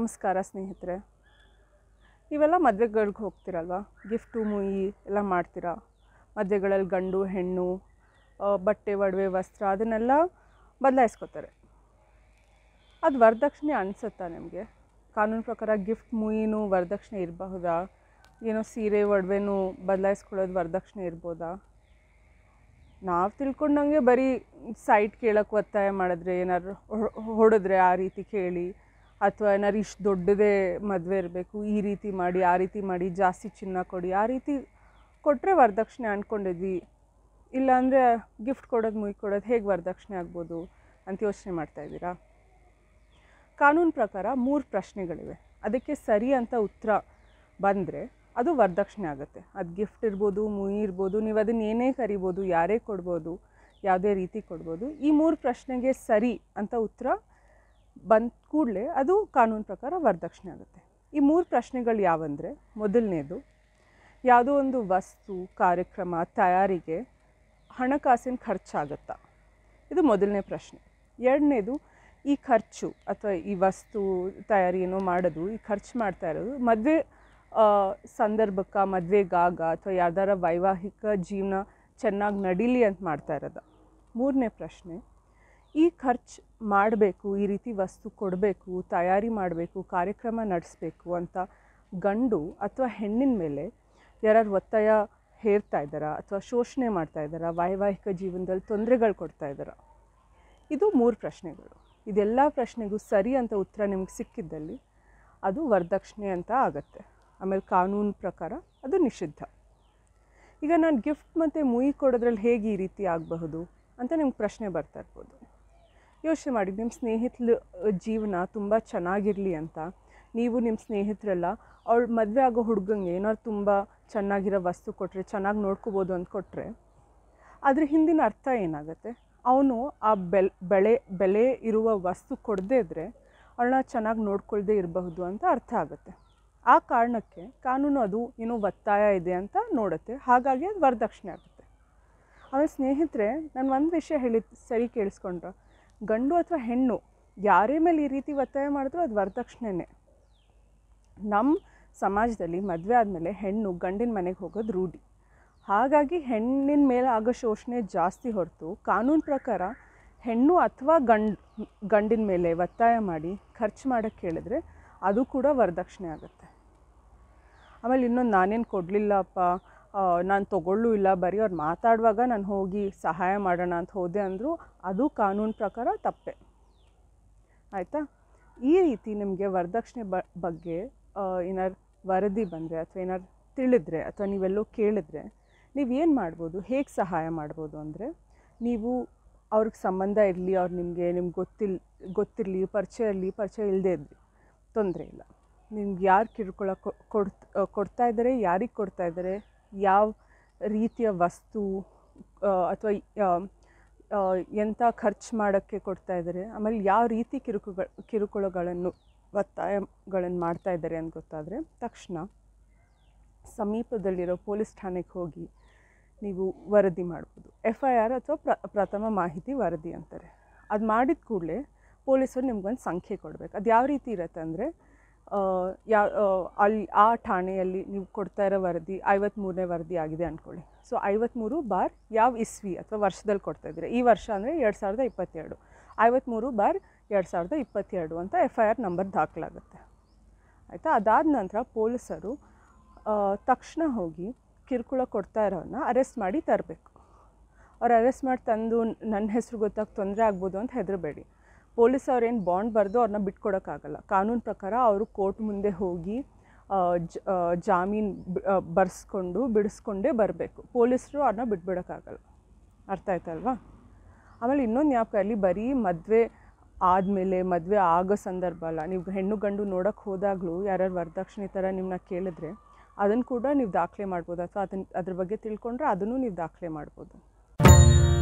ನಮಸ್ಕಾರ ಸ್ನೇಹಿತರೆ ಇವೆಲ್ಲ ಮದುವೆಗಳಿಗೆ ಹೋಗ್ತೀರಲ್ವ ಗಿಫ್ಟು ಮುಯಿ ಎಲ್ಲ ಮಾಡ್ತೀರಾ ಮದುವೆಗಳಲ್ಲಿ ಗಂಡು ಹೆಣ್ಣು ಬಟ್ಟೆ ಒಡವೆ ವಸ್ತ್ರ ಅದನ್ನೆಲ್ಲ ಬದಲಾಯಿಸ್ಕೋತಾರೆ ಅದು ವರದಕ್ಷಿಣೆ ಅನಿಸುತ್ತಾ ನಿಮಗೆ ಕಾನೂನು ಪ್ರಕಾರ ಗಿಫ್ಟ್ ಮುಯಿನೂ ವರದಕ್ಷಿಣೆ ಇರಬಹುದಾ ಏನೋ ಸೀರೆ ಒಡವೆನೂ ಬದಲಾಯಿಸ್ಕೊಳ್ಳೋದು ವರದಕ್ಷಿಣೆ ಇರ್ಬೋದಾ ನಾವು ತಿಳ್ಕೊಂಡಂಗೆ ಬರೀ ಸೈಟ್ ಕೇಳೋಕ್ಕೆ ಒತ್ತಾಯ ಮಾಡಿದ್ರೆ ಏನಾದ್ರು ಹೊಡೆದ್ರೆ ಆ ರೀತಿ ಕೇಳಿ ಅಥವಾ ಏನಾರು ಇಷ್ಟು ದೊಡ್ಡದೇ ಮದುವೆ ಇರಬೇಕು ಈ ರೀತಿ ಮಾಡಿ ಆ ರೀತಿ ಮಾಡಿ ಜಾಸ್ತಿ ಚಿನ್ನ ಕೊಡಿ ಆ ರೀತಿ ಕೊಟ್ಟರೆ ವರದಕ್ಷಿಣೆ ಅಂದ್ಕೊಂಡಿದ್ವಿ ಇಲ್ಲಾಂದರೆ ಗಿಫ್ಟ್ ಕೊಡೋದು ಮುಯ್ ಕೊಡೋದು ಹೇಗೆ ವರದಕ್ಷಿಣೆ ಆಗ್ಬೋದು ಅಂತ ಯೋಚನೆ ಮಾಡ್ತಾಯಿದ್ದೀರಾ ಕಾನೂನು ಪ್ರಕಾರ ಮೂರು ಪ್ರಶ್ನೆಗಳಿವೆ ಅದಕ್ಕೆ ಸರಿ ಅಂತ ಉತ್ತರ ಬಂದರೆ ಅದು ವರದಕ್ಷಿಣೆ ಆಗುತ್ತೆ ಅದು ಗಿಫ್ಟ್ ಇರ್ಬೋದು ಮುಯಿ ಇರ್ಬೋದು ನೀವು ಅದನ್ನ ಏನೇ ಕರಿಬೋದು ಯಾರೇ ಕೊಡ್ಬೋದು ಯಾವುದೇ ರೀತಿ ಕೊಡ್ಬೋದು ಈ ಮೂರು ಪ್ರಶ್ನೆಗೆ ಸರಿ ಅಂತ ಉತ್ತರ ಬಂದ ಕೂಡಲೇ ಅದು ಕಾನೂನು ಪ್ರಕಾರ ವರದಕ್ಷಿಣೆ ಆಗುತ್ತೆ ಈ ಮೂರು ಪ್ರಶ್ನೆಗಳು ಯಾವಂದರೆ ಮೊದಲನೇದು ಯಾವುದೋ ಒಂದು ವಸ್ತು ಕಾರ್ಯಕ್ರಮ ತಯಾರಿಗೆ ಹಣಕಾಸಿನ ಖರ್ಚಾಗುತ್ತಾ ಇದು ಮೊದಲನೇ ಪ್ರಶ್ನೆ ಎರಡನೇದು ಈ ಖರ್ಚು ಅಥವಾ ಈ ವಸ್ತು ತಯಾರಿ ಏನೋ ಮಾಡೋದು ಈ ಖರ್ಚು ಮಾಡ್ತಾ ಇರೋದು ಮದುವೆ ಸಂದರ್ಭಕ್ಕೆ ಮದುವೆಗಾಗ ಅಥವಾ ಯಾವ್ದಾರ ವೈವಾಹಿಕ ಜೀವನ ಚೆನ್ನಾಗಿ ನಡೀಲಿ ಅಂತ ಮಾಡ್ತಾ ಇರೋದು ಮೂರನೇ ಪ್ರಶ್ನೆ ಈ ಖರ್ಚು ಮಾಡಬೇಕು ಈ ರೀತಿ ವಸ್ತು ಕೊಡಬೇಕು ತಯಾರಿ ಮಾಡಬೇಕು ಕಾರ್ಯಕ್ರಮ ನಡೆಸಬೇಕು ಅಂತ ಗಂಡು ಅಥವಾ ಹೆಣ್ಣಿನ ಮೇಲೆ ಯಾರು ಒತ್ತಾಯ ಹೇರ್ತಾ ಇದ್ದಾರಾ ಅಥವಾ ಶೋಷಣೆ ಮಾಡ್ತಾ ಇದ್ದಾರಾ ವೈವಾಹಿಕ ಜೀವನದಲ್ಲಿ ತೊಂದರೆಗಳು ಕೊಡ್ತಾ ಇದ್ದಾರಾ ಇದು ಮೂರು ಪ್ರಶ್ನೆಗಳು ಇದೆಲ್ಲ ಪ್ರಶ್ನೆಗೂ ಸರಿ ಅಂತ ಉತ್ತರ ನಿಮಗೆ ಸಿಕ್ಕಿದ್ದಲ್ಲಿ ಅದು ವರದಕ್ಷಿಣೆ ಅಂತ ಆಗುತ್ತೆ ಆಮೇಲೆ ಕಾನೂನು ಪ್ರಕಾರ ಅದು ನಿಷಿದ್ಧ ಈಗ ನಾನು ಗಿಫ್ಟ್ ಮತ್ತು ಮುಯಿ ಕೊಡೋದ್ರಲ್ಲಿ ಹೇಗೆ ಈ ರೀತಿ ಆಗಬಹುದು ಅಂತ ನಿಮ್ಗೆ ಪ್ರಶ್ನೆ ಬರ್ತಾ ಇರ್ಬೋದು ಯೋಚನೆ ಮಾಡಿ ನಿಮ್ಮ ಸ್ನೇಹಿತಲು ಜೀವನ ತುಂಬ ಚೆನ್ನಾಗಿರಲಿ ಅಂತ ನೀವು ನಿಮ್ಮ ಸ್ನೇಹಿತರೆಲ್ಲ ಅವಳು ಮದುವೆ ಆಗೋ ಹುಡುಗಂಗೆ ಏನಾದ್ರು ತುಂಬ ಚೆನ್ನಾಗಿರೋ ವಸ್ತು ಕೊಟ್ಟರೆ ಚೆನ್ನಾಗಿ ನೋಡ್ಕೋಬೋದು ಅಂತ ಕೊಟ್ಟರೆ ಅದ್ರ ಹಿಂದಿನ ಅರ್ಥ ಏನಾಗುತ್ತೆ ಅವನು ಆ ಬೆಲ್ ಬೆಳೆ ಬೆಲೆ ಇರುವ ವಸ್ತು ಕೊಡದೇ ಇದ್ದರೆ ಅವಳನ್ನ ಚೆನ್ನಾಗಿ ನೋಡ್ಕೊಳ್ಳದೆ ಇರಬಹುದು ಅಂತ ಅರ್ಥ ಆಗುತ್ತೆ ಆ ಕಾರಣಕ್ಕೆ ಕಾನೂನು ಅದು ಏನೋ ಒತ್ತಾಯ ಇದೆ ಅಂತ ನೋಡುತ್ತೆ ಹಾಗಾಗಿ ಅದು ವರದಕ್ಷಿಣೆ ಆಗುತ್ತೆ ಆಮೇಲೆ ಸ್ನೇಹಿತರೆ ನಾನು ಒಂದು ವಿಷಯ ಹೇಳಿ ಸರಿ ಕೇಳಿಸ್ಕೊಂಡ್ರೆ ಗಂಡು ಅಥವಾ ಹೆಣ್ಣು ಯಾರೇ ಮೇಲೆ ಈ ರೀತಿ ಒತ್ತಾಯ ಮಾಡಿದ್ರು ಅದು ವರದಕ್ಷಿಣೆನೇ ನಮ್ಮ ಸಮಾಜದಲ್ಲಿ ಮದುವೆ ಆದಮೇಲೆ ಹೆಣ್ಣು ಗಂಡಿನ ಮನೆಗೆ ಹೋಗೋದು ರೂಢಿ ಹಾಗಾಗಿ ಹೆಣ್ಣಿನ ಮೇಲೆ ಆಗೋ ಶೋಷಣೆ ಜಾಸ್ತಿ ಹೊರತು ಕಾನೂನು ಪ್ರಕಾರ ಹೆಣ್ಣು ಅಥವಾ ಗಂಡು ಗಂಡಿನ ಮೇಲೆ ಒತ್ತಾಯ ಮಾಡಿ ಖರ್ಚು ಮಾಡೋಕ್ಕೆ ಕೇಳಿದ್ರೆ ಅದು ಕೂಡ ವರದಕ್ಷಿಣೆ ಆಗುತ್ತೆ ಆಮೇಲೆ ಇನ್ನೊಂದು ನಾನೇನು ಕೊಡಲಿಲ್ಲಪ್ಪ ನಾನು ತೊಗೊಳ್ಳೂ ಇಲ್ಲ ಬರೀ ಅವ್ರು ಮಾತಾಡುವಾಗ ನಾನು ಹೋಗಿ ಸಹಾಯ ಮಾಡೋಣ ಅಂತ ಹೋದೆ ಅಂದರೂ ಅದು ಕಾನೂನು ಪ್ರಕಾರ ತಪ್ಪೆ ಆಯಿತಾ ಈ ರೀತಿ ನಿಮಗೆ ವರದಕ್ಷಿಣೆ ಬ ಬಗ್ಗೆ ಏನಾರು ವರದಿ ಬಂದರೆ ಅಥವಾ ಏನಾರು ತಿಳಿದ್ರೆ ಅಥವಾ ನೀವೆಲ್ಲೋ ಕೇಳಿದ್ರೆ ಏನು ಮಾಡ್ಬೋದು ಹೇಗೆ ಸಹಾಯ ಮಾಡ್ಬೋದು ಅಂದರೆ ನೀವು ಅವ್ರಿಗೆ ಸಂಬಂಧ ಇರಲಿ ಅವ್ರು ನಿಮಗೆ ನಿಮ್ಗೆ ಗೊತ್ತಿಲ್ ಗೊತ್ತಿರಲಿ ಪರಿಚಯ ಇರಲಿ ಪರಿಚಯ ಇಲ್ಲದೇ ಇರಲಿ ತೊಂದರೆ ಇಲ್ಲ ನಿಮ್ಗೆ ಯಾರು ಕಿರುಕುಳ ಕೊಡ್ತಾ ಇದ್ದಾರೆ ಯಾರಿಗೆ ಕೊಡ್ತಾ ಇದ್ದಾರೆ ಯಾವ ರೀತಿಯ ವಸ್ತು ಅಥವಾ ಎಂಥ ಖರ್ಚು ಮಾಡೋಕ್ಕೆ ಕೊಡ್ತಾ ಇದ್ದಾರೆ ಆಮೇಲೆ ಯಾವ ರೀತಿ ಕಿರುಕುಗಳ ಕಿರುಕುಳಗಳನ್ನು ಒತ್ತಾಯಗಳನ್ನು ಮಾಡ್ತಾ ಇದ್ದಾರೆ ಅಂತ ಗೊತ್ತಾದರೆ ತಕ್ಷಣ ಸಮೀಪದಲ್ಲಿರೋ ಪೊಲೀಸ್ ಠಾಣೆಗೆ ಹೋಗಿ ನೀವು ವರದಿ ಮಾಡ್ಬೋದು ಎಫ್ ಐ ಆರ್ ಅಥವಾ ಪ್ರ ಪ್ರಥಮ ಮಾಹಿತಿ ವರದಿ ಅಂತಾರೆ ಅದು ಮಾಡಿದ ಕೂಡಲೇ ಪೊಲೀಸರು ನಿಮ್ಗೊಂದು ಸಂಖ್ಯೆ ಕೊಡಬೇಕು ಅದು ಯಾವ ರೀತಿ ಇರತ್ತೆ ಅಂದರೆ ಯಾ ಅಲ್ಲಿ ಆ ಠಾಣೆಯಲ್ಲಿ ನೀವು ಕೊಡ್ತಾ ಇರೋ ವರದಿ ಐವತ್ತ್ಮೂರನೇ ವರದಿ ಆಗಿದೆ ಅಂದ್ಕೊಳ್ಳಿ ಸೊ ಐವತ್ತ್ಮೂರು ಬಾರ್ ಯಾವ ಇಸ್ವಿ ಅಥವಾ ವರ್ಷದಲ್ಲಿ ಕೊಡ್ತಾ ಇದ್ದೀರಿ ಈ ವರ್ಷ ಅಂದರೆ ಎರಡು ಸಾವಿರದ ಇಪ್ಪತ್ತೆರಡು ಐವತ್ತ್ಮೂರು ಬಾರ್ ಎರಡು ಸಾವಿರದ ಇಪ್ಪತ್ತೆರಡು ಅಂತ ಎಫ್ ಐ ಆರ್ ನಂಬರ್ ದಾಖಲಾಗುತ್ತೆ ಆಯಿತಾ ಅದಾದ ನಂತರ ಪೊಲೀಸರು ತಕ್ಷಣ ಹೋಗಿ ಕಿರುಕುಳ ಕೊಡ್ತಾ ಇರೋನ್ನ ಅರೆಸ್ಟ್ ಮಾಡಿ ತರಬೇಕು ಅವ್ರು ಅರೆಸ್ಟ್ ಮಾಡಿ ತಂದು ನನ್ನ ಹೆಸರು ಗೊತ್ತಾಗಿ ತೊಂದರೆ ಆಗ್ಬೋದು ಅಂತ ಹೆದರಬೇಡಿ ಪೊಲೀಸ್ ಅವ್ರೇನು ಬಾಂಡ್ ಬರೆದು ಅವ್ರನ್ನ ಬಿಟ್ಕೊಡೋಕ್ಕಾಗಲ್ಲ ಕಾನೂನು ಪ್ರಕಾರ ಅವರು ಕೋರ್ಟ್ ಮುಂದೆ ಹೋಗಿ ಜ ಜಾಮೀನು ಬರ್ಸ್ಕೊಂಡು ಬಿಡಿಸ್ಕೊಂಡೇ ಬರಬೇಕು ಪೊಲೀಸರು ಅವ್ರನ್ನ ಬಿಟ್ಬಿಡೋಕ್ಕಾಗಲ್ಲ ಅರ್ಥ ಆಯ್ತಲ್ವಾ ಆಮೇಲೆ ಇನ್ನೊಂದು ಜ್ಞಾಪಕ ಅಲ್ಲಿ ಬರೀ ಮದುವೆ ಆದಮೇಲೆ ಮದುವೆ ಆಗೋ ಸಂದರ್ಭ ಅಲ್ಲ ನೀವು ಹೆಣ್ಣು ಗಂಡು ನೋಡೋಕ್ಕೆ ಹೋದಾಗಲೂ ಯಾರ್ಯಾರು ವರದಕ್ಷಿಣೆ ಥರ ನಿಮ್ಮನ್ನ ಕೇಳಿದ್ರೆ ಅದನ್ನು ಕೂಡ ನೀವು ದಾಖಲೆ ಮಾಡ್ಬೋದು ಅಥವಾ ಅದನ್ನು ಅದ್ರ ಬಗ್ಗೆ ತಿಳ್ಕೊಂಡ್ರೆ ಅದನ್ನು ನೀವು ದಾಖಲೆ ಮಾಡ್ಬೋದು